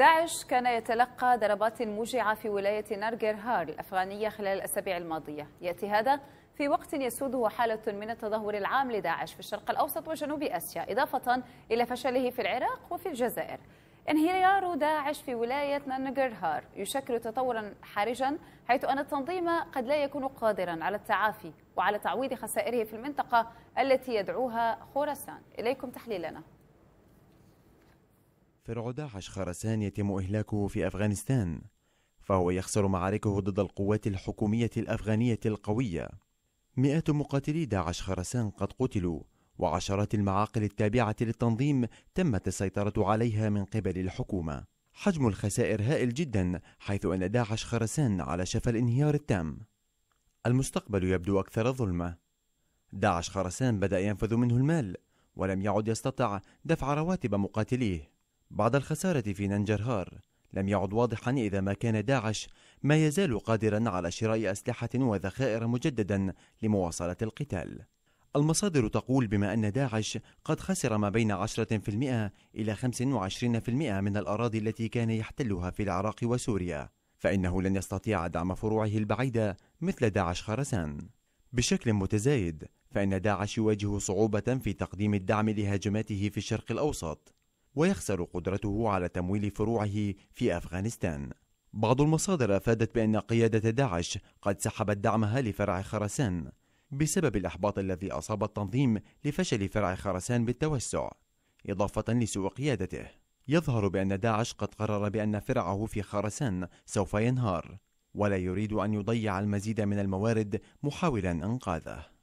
داعش كان يتلقى ضربات موجعة في ولاية نارجرهار الأفغانية خلال الأسابيع الماضية يأتي هذا في وقت يسوده حالة من التدهور العام لداعش في الشرق الأوسط وجنوب آسيا إضافة إلى فشله في العراق وفي الجزائر انهيار داعش في ولاية نانجرهار يشكل تطورا حرجا حيث أن التنظيم قد لا يكون قادرا على التعافي وعلى تعويض خسائره في المنطقة التي يدعوها خراسان إليكم تحليلنا فرع داعش خرسان يتم إهلاكه في أفغانستان فهو يخسر معاركه ضد القوات الحكومية الأفغانية القوية مئات مقاتلي داعش خرسان قد قتلوا وعشرات المعاقل التابعة للتنظيم تمت السيطرة عليها من قبل الحكومة حجم الخسائر هائل جدا حيث أن داعش خرسان على شفا الانهيار التام المستقبل يبدو أكثر ظلمة داعش خرسان بدأ ينفذ منه المال ولم يعد يستطع دفع رواتب مقاتليه بعد الخسارة في ننجرهار لم يعد واضحا إذا ما كان داعش ما يزال قادرا على شراء أسلحة وذخائر مجددا لمواصلة القتال المصادر تقول بما أن داعش قد خسر ما بين 10% إلى 25% من الأراضي التي كان يحتلها في العراق وسوريا فإنه لن يستطيع دعم فروعه البعيدة مثل داعش خرسان بشكل متزايد فإن داعش يواجه صعوبة في تقديم الدعم لهجماته في الشرق الأوسط ويخسر قدرته على تمويل فروعه في أفغانستان بعض المصادر أفادت بأن قيادة داعش قد سحبت دعمها لفرع خرسان بسبب الإحباط الذي أصاب التنظيم لفشل فرع خرسان بالتوسع إضافة لسوء قيادته يظهر بأن داعش قد قرر بأن فرعه في خرسان سوف ينهار ولا يريد أن يضيع المزيد من الموارد محاولا إنقاذه